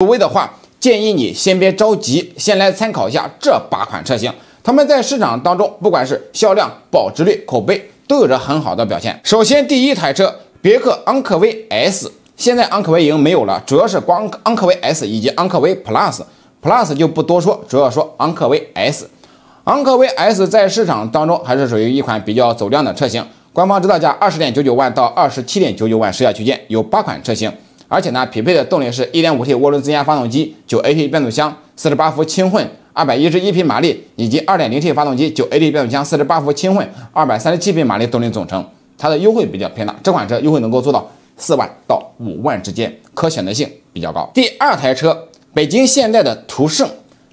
所谓的话，建议你先别着急，先来参考一下这八款车型，他们在市场当中不管是销量、保值率、口碑都有着很好的表现。首先第一台车别克昂科威 S，现在昂科威已经没有了，主要是光昂科威 S 以及昂科威 Plus，Plus 就不多说，主要说昂科威 S。昂科威 S 在市场当中还是属于一款比较走量的车型，官方指导价二十点九九万到二十七点九九万售价区间有八款车型。而且呢，匹配的动力是 1.5T 涡轮增压发动机，9AT 变速箱4 8伏轻混，211马力，以及 2.0T 发动机，9AT 变速箱4 8伏轻混，237马力动力总成，它的优惠比较偏大，这款车优惠能够做到四万到五万之间，可选择性比较高。第二台车，北京现代的途胜，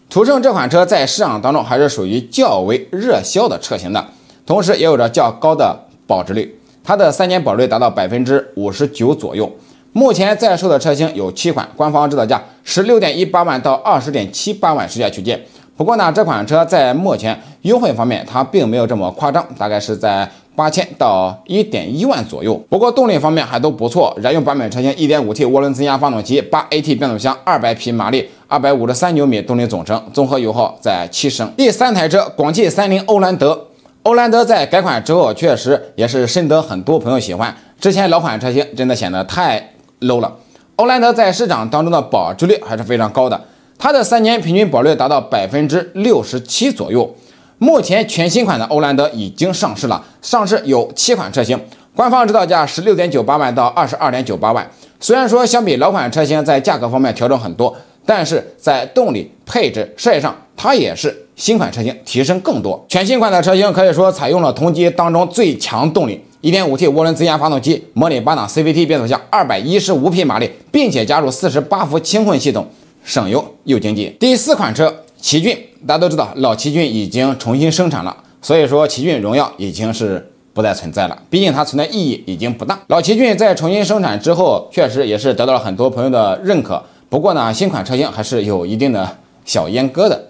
途胜这款车在市场当中还是属于较为热销的车型的，同时也有着较高的保值率，它的三年保值率达到百分之五十九左右。目前在售的车型有七款，官方指导价十六点一八万到二十点七八万之间区间。不过呢，这款车在目前优惠方面，它并没有这么夸张，大概是在八千到一点一万左右。不过动力方面还都不错，燃油版本车型一点五 T 涡轮增压发动机，八 AT 变速箱，二百匹马力，二百五十三牛米动力总成，综合油耗在七升。第三台车，广汽三菱欧蓝德。欧蓝德在改款之后，确实也是深得很多朋友喜欢。之前老款车型真的显得太。low 了，欧蓝德在市场当中的保值率还是非常高的，它的三年平均保率达到百分之六十七左右。目前全新款的欧蓝德已经上市了，上市有七款车型，官方指导价十六点九八万到二十二点九八万。虽然说相比老款车型在价格方面调整很多，但是在动力配置设计上，它也是新款车型提升更多。全新款的车型可以说采用了同级当中最强动力。1.5T 涡轮增压发动机，模拟八档 CVT 变速箱，二百一十五匹马力，并且加入四十八伏轻混系统，省油又经济。第四款车奇骏，大家都知道老奇骏已经重新生产了，所以说奇骏荣耀已经是不再存在了，毕竟它存在意义已经不大。老奇骏在重新生产之后，确实也是得到了很多朋友的认可。不过呢，新款车型还是有一定的小阉割的。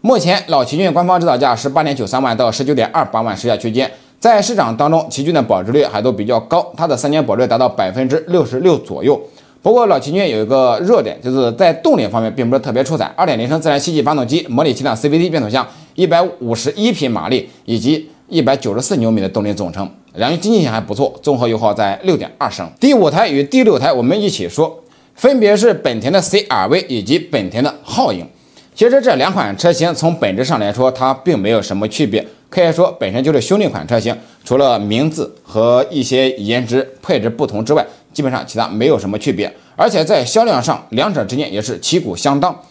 目前老奇骏官方指导价是八点九三万到十九点二八万售价区间。在市场当中，奇骏的保值率还都比较高，它的三年保值率达到百分之六十六左右。不过老奇骏有一个弱点，就是在动力方面并不是特别出彩，二点零升自然吸气发动机，模拟七挡 CVT 变速箱，一百五十一匹马力以及一百九十四牛米的动力总成，燃油经济性还不错，综合油耗在六点二升。第五台与第六台我们一起说，分别是本田的 CR-V 以及本田的皓影。其实这两款车型从本质上来说，它并没有什么区别，可以说本身就是兄弟款车型，除了名字和一些颜值配置不同之外，基本上其他没有什么区别。而且在销量上，两者之间也是旗鼓相当，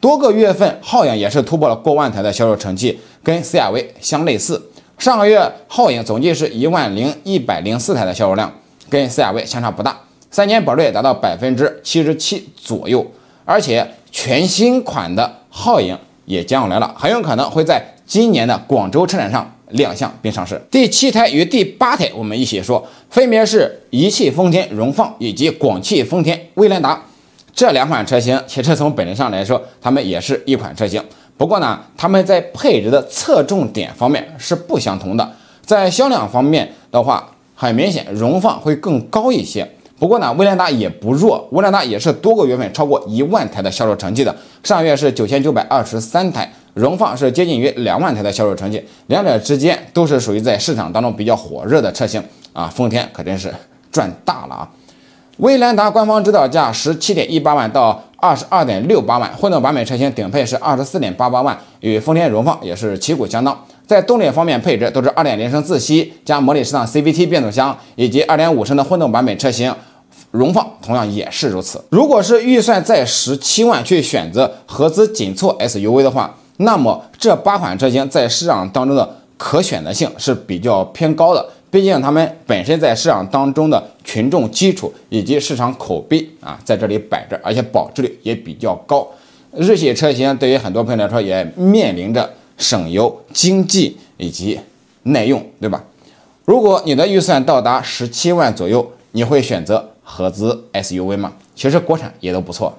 多个月份皓影也是突破了过万台的销售成绩，跟 CRV 相类似。上个月皓影总计是一万零一百零四台的销售量，跟 CRV 相差不大，三年保率也达到百分之七十七左右，而且。全新款的皓影也将来了，很有可能会在今年的广州车展上亮相并上市。第七台与第八台，我们一起说，分别是一汽丰田荣放以及广汽丰田威兰达这两款车型。其实从本质上来说，它们也是一款车型，不过呢，它们在配置的侧重点方面是不相同的。在销量方面的话，很明显荣放会更高一些。不过呢，威兰达也不弱，威兰达也是多个月份超过一万台的销售成绩的，上月是九千九百二十三台，荣放是接近于两万台的销售成绩，两者之间都是属于在市场当中比较火热的车型啊。丰田可真是赚大了啊！威兰达官方指导价十七点一八万到二十二点六八万，混动版本车型顶配是二十四点八八万，与丰田荣放也是旗鼓相当。在动力方面，配置都是二点零升自吸加模拟式档 CVT 变速箱，以及二点五升的混动版本车型。荣放同样也是如此。如果是预算在十七万去选择合资紧凑 SUV 的话，那么这八款车型在市场当中的可选择性是比较偏高的，毕竟他们本身在市场当中的群众基础以及市场口碑啊在这里摆着，而且保值率也比较高。日系车型对于很多朋友来说也面临着。省油、经济以及耐用，对吧？如果你的预算到达十七万左右，你会选择合资 SUV 吗？其实国产也都不错。